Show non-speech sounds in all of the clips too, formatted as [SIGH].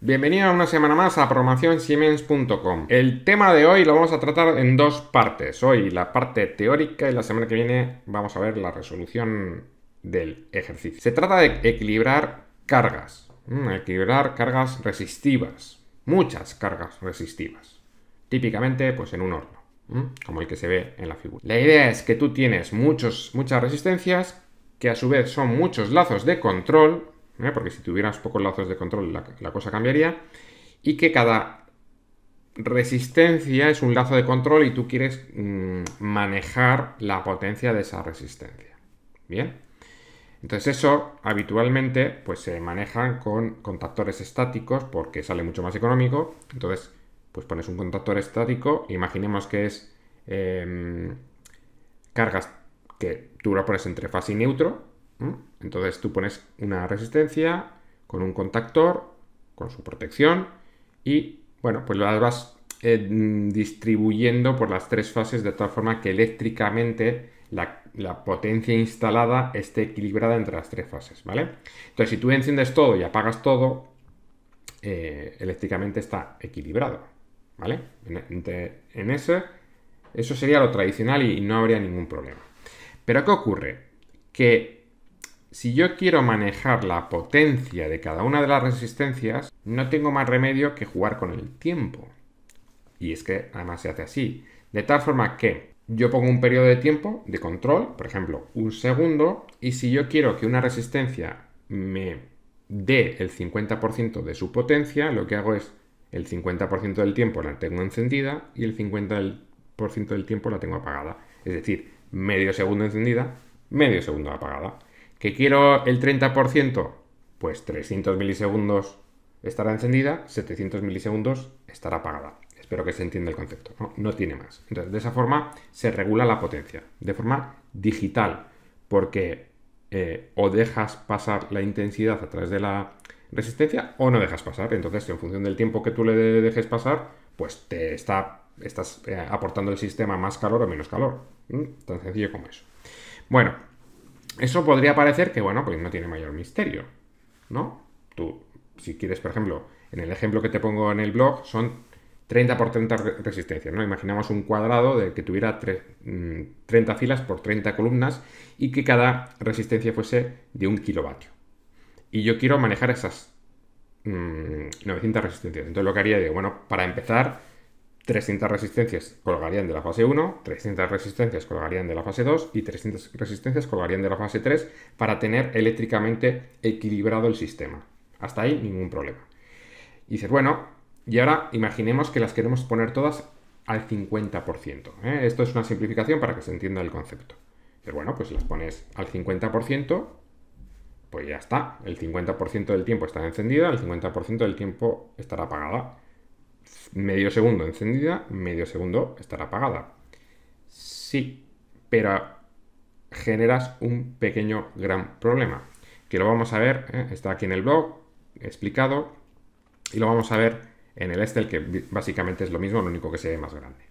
Bienvenido a una semana más a siemens.com. El tema de hoy lo vamos a tratar en dos partes. Hoy la parte teórica y la semana que viene vamos a ver la resolución del ejercicio. Se trata de equilibrar cargas, equilibrar cargas resistivas, muchas cargas resistivas, típicamente pues en un horno, como el que se ve en la figura. La idea es que tú tienes muchos, muchas resistencias que a su vez son muchos lazos de control ¿eh? porque si tuvieras pocos lazos de control la, cosa cambiaría, y que cada resistencia es un lazo de control y tú quieres mm, manejar la potencia de esa resistencia. Bien. Entonces eso habitualmente pues se manejan con contactores estáticos porque sale mucho más económico. Entonces pues pones un contactor estático, imaginemos que es em, cargas que tú lo pones entre fase y neutro, entonces tú pones una resistencia con un contactor, con su protección y, bueno, pues lo vas eh, mm, distribuyendo por las tres fases de tal forma que eléctricamente la, potencia instalada esté equilibrada entre las tres fases, ¿vale? Entonces, si tú enciendes todo y apagas todo, eh, eléctricamente está equilibrado, ¿vale? En, en ese, eso sería lo tradicional y no habría ningún problema. Pero, ¿qué ocurre? Que si yo quiero manejar la potencia de cada una de las resistencias, no tengo más remedio que jugar con el tiempo. Y es que además se hace así. De tal forma que yo pongo un periodo de tiempo de control, por ejemplo, un segundo, y si yo quiero que una resistencia me dé el 50% de su potencia, lo que hago es el 50% del tiempo la tengo encendida y el 50% del tiempo la tengo apagada. Es decir, medio segundo encendida, medio segundo apagada. ¿Que quiero el 30%? Pues 300 milisegundos estará encendida, 700 milisegundos estará apagada. Espero que se entienda el concepto. No, tiene más. Entonces, de esa forma se regula la potencia, de forma digital, porque eh, o dejas pasar la intensidad a través de la resistencia o no dejas pasar. Entonces, en función del tiempo que tú le dejes pasar, pues te está, estás eh, aportando el sistema más calor o menos calor. Tan sencillo como eso. Bueno, eso podría parecer que, bueno, pues no tiene mayor misterio, ¿no? Tú, si quieres, por ejemplo, en el ejemplo que te pongo en el blog, son 30 por 30 resistencias, ¿no? Imaginamos un cuadrado de que tuviera 30 mm, filas por 30 columnas y que cada resistencia fuese de un kilovatio. Y yo quiero manejar esas 900 mm, resistencias. Entonces lo que haría es, bueno, para empezar, 300 resistencias colgarían de la fase 1, 300 resistencias colgarían de la fase 2 y 300 resistencias colgarían de la fase 3 para tener eléctricamente equilibrado el sistema. Hasta ahí ningún problema. Y dices, bueno, y ahora imaginemos que las queremos poner todas al 50%. ¿eh? Esto es una simplificación para que se entienda el concepto. Pero bueno, pues las pones al 50%, pues ya está. El 50% del tiempo está encendida, el 50% del tiempo estará apagada medio segundo encendida, medio segundo estará apagada. Sí, pero generas un pequeño gran problema, que lo vamos a ver, ¿eh? está aquí en el blog explicado, y lo vamos a ver en el Excel, que básicamente es lo mismo, lo único que se ve más grande.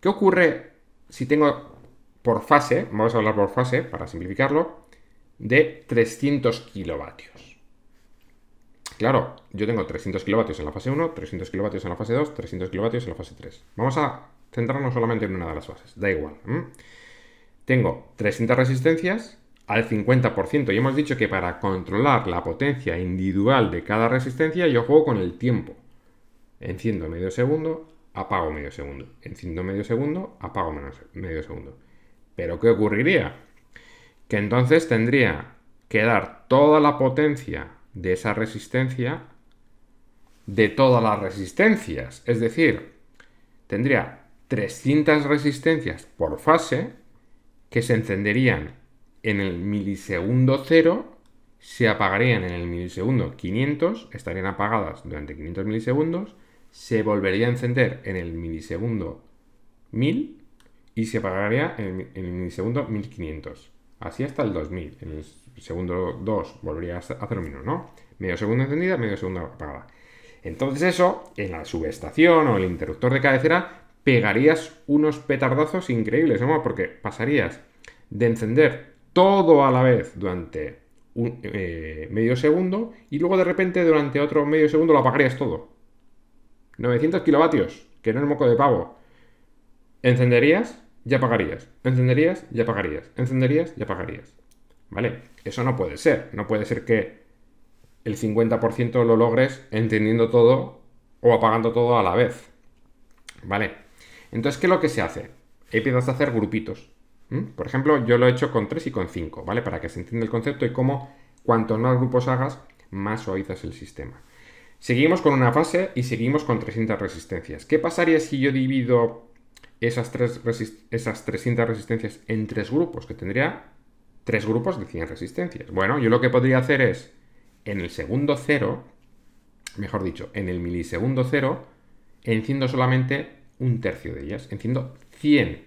¿Qué ocurre si tengo por fase, vamos a hablar por fase para simplificarlo, de 300 kilovatios? Claro, yo tengo 300 kilovatios en la fase 1, 300 kilovatios en la fase 2, 300 kilovatios en la fase 3. Vamos a centrarnos solamente en una de las fases, da igual. Tengo 300 resistencias al 50% y hemos dicho que para controlar la potencia individual de cada resistencia yo juego con el tiempo. Enciendo medio segundo, apago medio segundo. Enciendo medio segundo, apago menos medio segundo. Pero ¿qué ocurriría? Que entonces tendría que dar toda la potencia de esa resistencia de todas las resistencias. Es decir, tendría 300 resistencias por fase que se encenderían en el milisegundo 0, se apagarían en el milisegundo 500, estarían apagadas durante 500 milisegundos, se volvería a encender en el milisegundo 1000 y se apagaría en el, milisegundo 1500. Así hasta el 2000. En el segundo 2 volverías a hacer lo mismo, ¿no? Medio segundo encendida, medio segundo apagada. Entonces eso, en la subestación o el interruptor de cabecera, pegarías unos petardazos increíbles, ¿no? Porque pasarías de encender todo a la vez durante un, eh, medio segundo y luego de repente durante otro medio segundo lo apagarías todo. 900 kilovatios, que no es moco de pavo. Encenderías ya pagarías. Encenderías, ya pagarías. Encenderías, ya pagarías. ¿Vale? Eso no puede ser. No puede ser que el 50% lo logres entendiendo todo o apagando todo a la vez. ¿Vale? Entonces, ¿qué es lo que se hace? Empiezas a hacer grupitos. Por ejemplo, yo lo he hecho con 3 y con 5, ¿vale? Para que se entienda el concepto y cómo cuantos más grupos hagas, más suavizas el sistema. Seguimos con una fase y seguimos con 300 resistencias. ¿Qué pasaría si yo divido esas, tres esas 300 resistencias en tres grupos, que tendría tres grupos de 100 resistencias. Bueno, yo lo que podría hacer es, en el segundo cero, mejor dicho, en el milisegundo cero, enciendo solamente un tercio de ellas, enciendo 100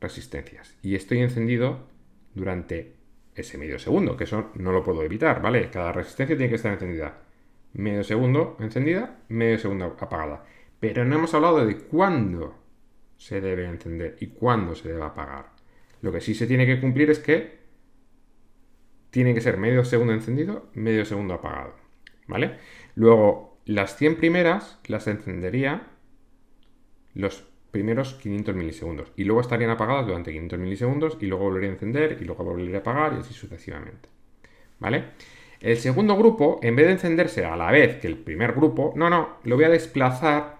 resistencias. Y estoy encendido durante ese medio segundo, que eso no lo puedo evitar, ¿vale? Cada resistencia tiene que estar encendida. Medio segundo encendida, medio segundo apagada. Pero no hemos hablado de cuándo se debe encender. y cuándo se debe apagar. Lo que sí se tiene que cumplir es que tiene que ser medio segundo encendido, medio segundo apagado. ¿Vale? Luego, las 100 primeras las encendería los primeros 500 milisegundos y luego estarían apagadas durante 500 milisegundos y luego volvería a encender y luego volvería a apagar y así sucesivamente. ¿Vale? El segundo grupo, en vez de encenderse a la vez que el primer grupo, no, no, lo voy a desplazar,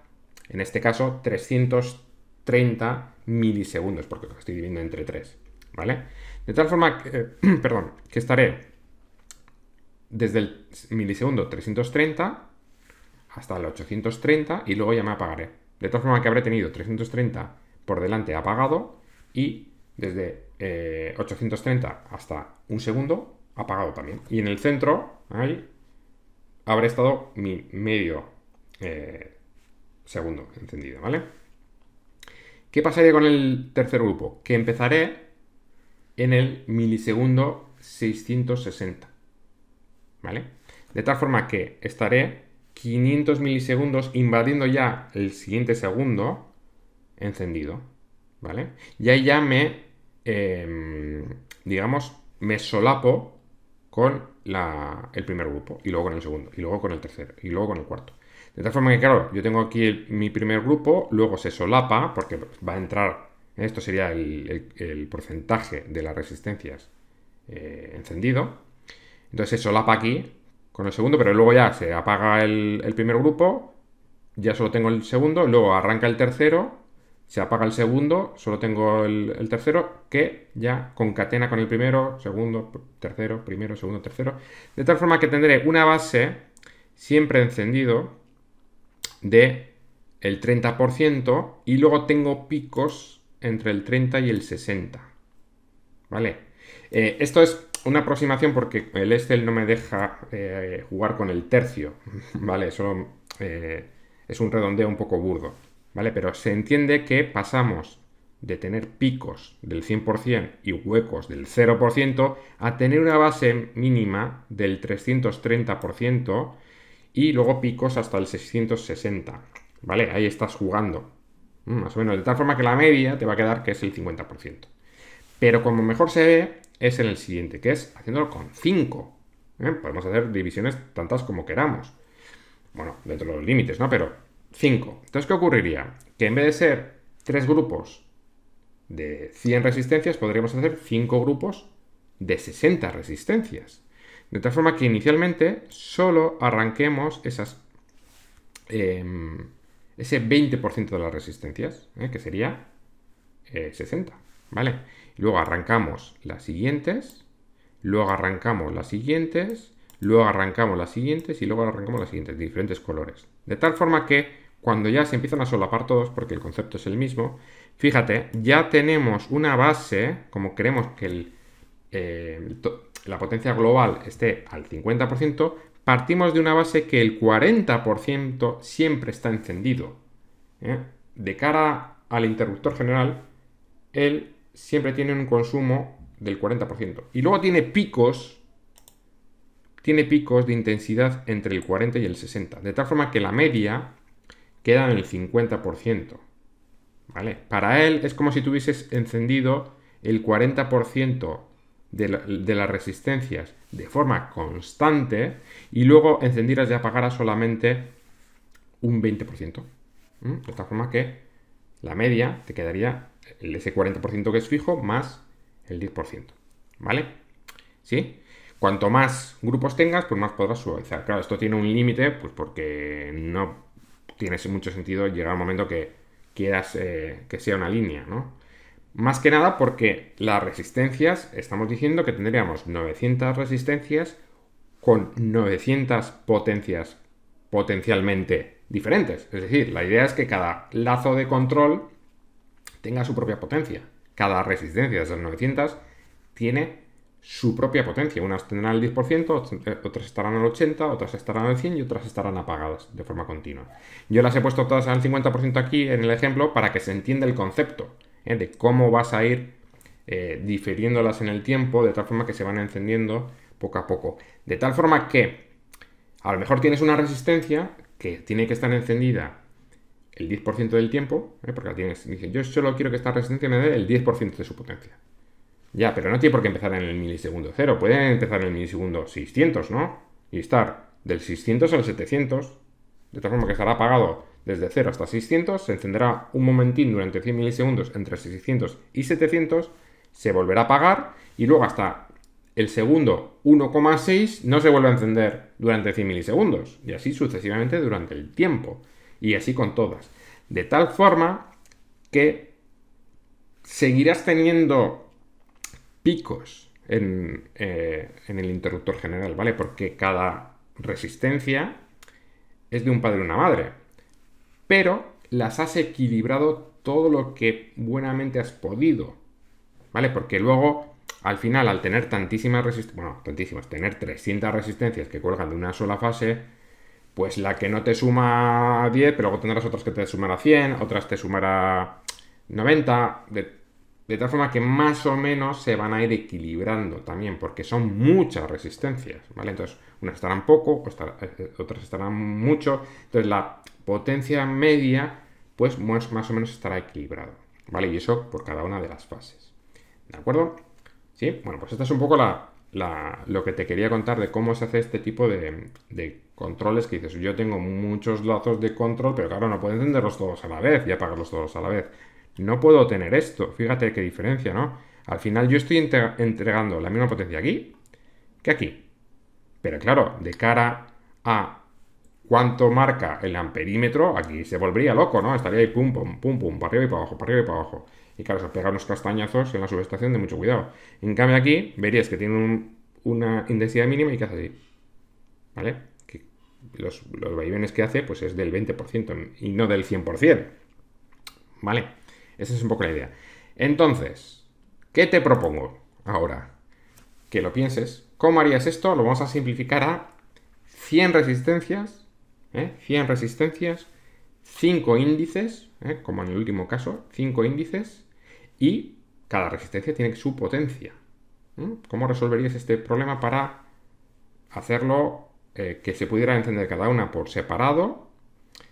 en este caso 300 30 milisegundos, porque estoy dividiendo entre 3, ¿vale? De tal forma, que, eh, [CLEARS THROAT] perdón, que estaré desde el milisegundo 330 hasta el 830 y luego ya me apagaré. De tal forma que habré tenido 330 por delante apagado y desde 830 eh, hasta un segundo apagado también. Y en el centro, ahí, habré estado mi medio eh, segundo encendido, ¿vale? ¿Qué pasaría con el tercer grupo? Que empezaré en el milisegundo 660. ¿Vale? De tal forma que estaré 500 milisegundos invadiendo ya el siguiente segundo encendido. ¿Vale? Y ahí ya me, em, digamos, me solapo con el primer grupo, y luego con el segundo, y luego con el tercero, y luego con el cuarto. De tal forma que, claro, yo tengo aquí mi primer grupo, luego se solapa, porque va a entrar, esto sería el, porcentaje de las resistencias eh, encendido. Entonces se solapa aquí con el segundo, pero luego ya se apaga el, primer grupo, ya solo tengo el segundo, luego arranca el tercero, se apaga el segundo, solo tengo el, tercero, que ya concatena con el primero, segundo, tercero, primero, segundo, tercero. De tal forma que tendré una base siempre encendido de el 30% y luego tengo picos entre el 30 y el 60. ¿Vale? Eh, esto es una aproximación porque el Excel no me deja eh, jugar con el tercio, [LAUGHS] ¿vale? Eso eh, es un redondeo un poco burdo, ¿vale? Pero se entiende que pasamos de tener picos del 100% y huecos del 0% a tener una base mínima del 330% y luego picos hasta el 660. ¿Vale? Ahí estás jugando. Más o menos. De tal forma que la media te va a quedar que es el 50%. Pero como mejor se ve es en el siguiente, que es haciéndolo con 5. ¿eh? Podemos hacer divisiones tantas como queramos. Bueno, dentro de los límites, ¿no? Pero 5. Entonces, ¿qué ocurriría? Que en vez de ser 3 grupos de 100 resistencias, podríamos hacer 5 grupos de 60 resistencias. De tal forma que inicialmente solo arranquemos esas, em, ese 20% de las resistencias, ¿eh? que sería 60, eh, ¿vale? Luego arrancamos las siguientes, luego arrancamos las siguientes, luego arrancamos las siguientes y luego arrancamos las siguientes, de diferentes colores. De tal forma que cuando ya se empiezan a solapar todos, porque el concepto es el mismo, fíjate, ya tenemos una base, como queremos que el, eh, la potencia global esté al 50%, partimos de una base que el 40% siempre está encendido. ¿eh? De cara al interruptor general, él siempre tiene un consumo del 40%. Y luego tiene picos, tiene picos de intensidad entre el 40 y el 60. De tal forma que la media queda en el 50%. ¿Vale? Para él es como si tuvieses encendido el 40% de, las resistencias de forma constante y luego encendidas y apagaras solamente un 20%. ¿Mm? De esta forma que la media te quedaría ese 40% que es fijo más el 10%. ¿Vale? ¿Sí? Cuanto más grupos tengas, pues más podrás suavizar. Claro, esto tiene un límite, pues porque no tiene mucho sentido llegar al momento que quieras eh, que sea una línea, ¿no? Más que nada porque las resistencias, estamos diciendo que tendríamos 900 resistencias con 900 potencias potencialmente diferentes. Es decir, la idea es que cada lazo de control tenga su propia potencia. Cada resistencia de esas 900 tiene su propia potencia. Unas tendrán el 10%, eh, otras estarán al 80%, otras estarán al 100% y otras estarán apagadas de forma continua. Yo las he puesto todas al 50% aquí en el ejemplo para que se entienda el concepto. ¿eh? de cómo vas a ir eh, difiriéndolas en el tiempo, de tal forma que se van encendiendo poco a poco. De tal forma que a lo mejor tienes una resistencia que tiene que estar encendida el 10% del tiempo, ¿eh? porque la tienes, dice, yo solo quiero que esta resistencia me dé el 10% de su potencia. Ya, pero no tiene por qué empezar en el milisegundo 0, puede empezar en el milisegundo 600, ¿no? Y estar del 600 al 700, de tal forma que estará apagado desde 0 hasta 600 se encenderá un momentín durante 100 milisegundos entre 600 y 700, se volverá a apagar y luego hasta el segundo 1,6 no se vuelve a encender durante 100 milisegundos y así sucesivamente durante el tiempo y así con todas. De tal forma que seguirás teniendo picos en, eh, el interruptor general, ¿vale? Porque cada resistencia es de un padre y una madre pero las has equilibrado todo lo que buenamente has podido, ¿vale? Porque luego, al final, al tener tantísimas resistencias, bueno, tantísimas, tener 300 resistencias que cuelgan de una sola fase, pues la que no te suma a 10, pero luego tendrás otras que te a 100, otras te sumará 90, de tal forma que más o menos se van a ir equilibrando también, porque son muchas resistencias, ¿vale? Entonces, unas estarán poco, eh, eh, otras estarán mucho. Entonces, la potencia media, pues más o menos estará equilibrado, ¿vale? Y eso por cada una de las fases. ¿De acuerdo? ¿Sí? Bueno, pues esta es un poco la, lo que te quería contar de cómo se hace este tipo de, controles que dices, yo tengo muchos lazos de control, pero claro, no puedo encenderlos todos a la vez y apagarlos todos a la vez no puedo tener esto. Fíjate qué diferencia, ¿no? Al final yo estoy entregando la misma potencia aquí que aquí. Pero claro, de cara a cuánto marca el amperímetro, aquí se volvería loco, ¿no? Estaría ahí pum, pum, pum, pum, para arriba y para abajo, para arriba y para abajo. Y claro, se pega unos castañazos en la subestación de mucho cuidado. En cambio aquí, verías que tiene una intensidad mínima y que hace así. ¿Vale? Que los, los vaivenes que hace, pues es del 20% y no del 100%. ¿Vale? Esa es un poco la idea. Entonces, ¿qué te propongo ahora? Que lo pienses. ¿Cómo harías esto? Lo vamos a simplificar a 100 resistencias, 100 ¿eh? resistencias, 5 índices, ¿eh? como en el último caso, 5 índices, y cada resistencia tiene su potencia. ¿eh? ¿Cómo resolverías este problema para hacerlo que se pudiera entender cada una por separado,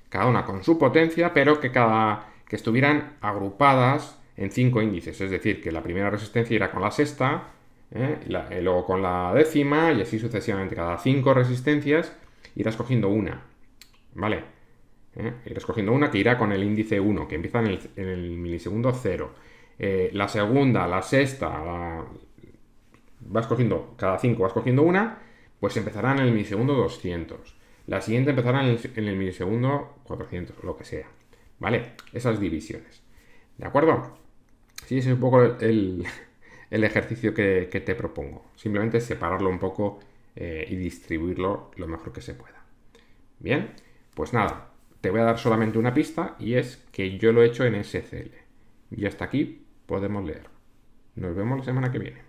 cada una con su potencia, pero que cada que estuvieran agrupadas en cinco índices, es decir, que la primera resistencia irá con la sexta, ¿eh? luego con la décima y así sucesivamente. Cada cinco resistencias irás cogiendo una, ¿vale? ¿Eh? Irás cogiendo una que irá con el índice 1, que empieza en el, milisegundo 0. Eh, la segunda, la sexta, vas cada cinco vas cogiendo una, pues empezarán en el milisegundo 200. La siguiente empezará en el, en el milisegundo 400, lo que sea. ¿vale? Esas divisiones, ¿de acuerdo? Sí, ese es un poco el, [LAUGHS] ejercicio que, te propongo. Simplemente separarlo un poco eh, y distribuirlo lo mejor que se pueda. Bien, pues nada, te voy a dar solamente una pista y es que yo lo he hecho en SCL. Y hasta aquí podemos leer. Nos vemos la semana que viene.